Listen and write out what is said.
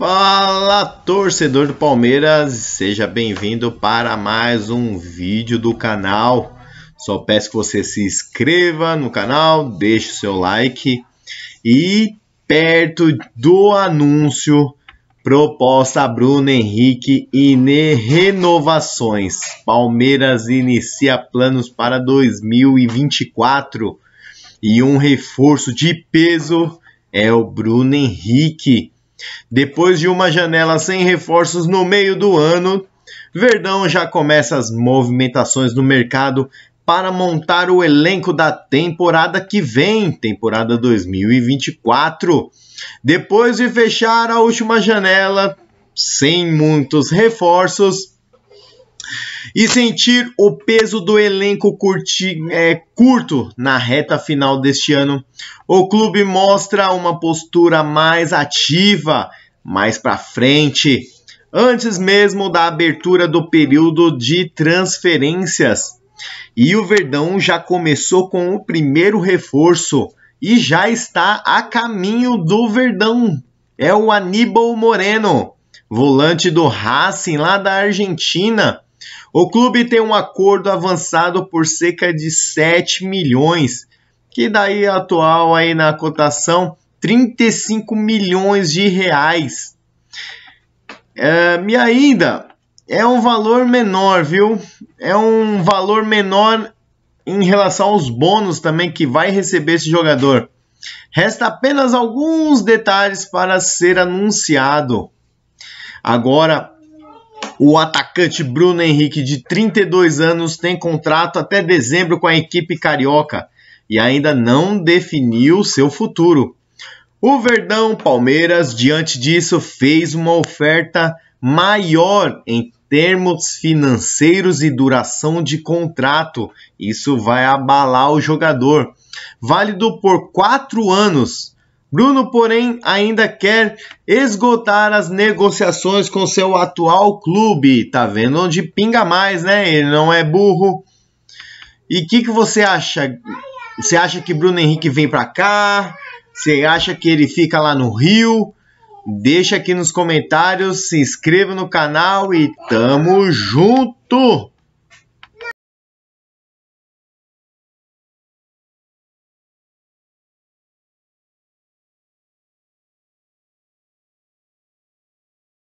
Fala torcedor do Palmeiras, seja bem-vindo para mais um vídeo do canal. Só peço que você se inscreva no canal, deixe o seu like e perto do anúncio proposta Bruno Henrique e renovações. Palmeiras inicia planos para 2024 e um reforço de peso é o Bruno Henrique depois de uma janela sem reforços no meio do ano, Verdão já começa as movimentações no mercado para montar o elenco da temporada que vem, temporada 2024. Depois de fechar a última janela sem muitos reforços, e sentir o peso do elenco curti, é, curto na reta final deste ano, o clube mostra uma postura mais ativa, mais para frente, antes mesmo da abertura do período de transferências. E o Verdão já começou com o primeiro reforço e já está a caminho do Verdão. É o Aníbal Moreno, volante do Racing lá da Argentina, o clube tem um acordo avançado por cerca de 7 milhões, que daí é atual aí na cotação 35 milhões de reais. É, e ainda é um valor menor, viu? É um valor menor em relação aos bônus também que vai receber esse jogador. Resta apenas alguns detalhes para ser anunciado. Agora, o atacante Bruno Henrique, de 32 anos, tem contrato até dezembro com a equipe carioca e ainda não definiu seu futuro. O Verdão Palmeiras, diante disso, fez uma oferta maior em termos financeiros e duração de contrato. Isso vai abalar o jogador. Válido por quatro anos, Bruno, porém, ainda quer esgotar as negociações com seu atual clube. Tá vendo onde pinga mais, né? Ele não é burro. E o que, que você acha? Você acha que Bruno Henrique vem para cá? Você acha que ele fica lá no Rio? Deixa aqui nos comentários, se inscreva no canal e tamo junto!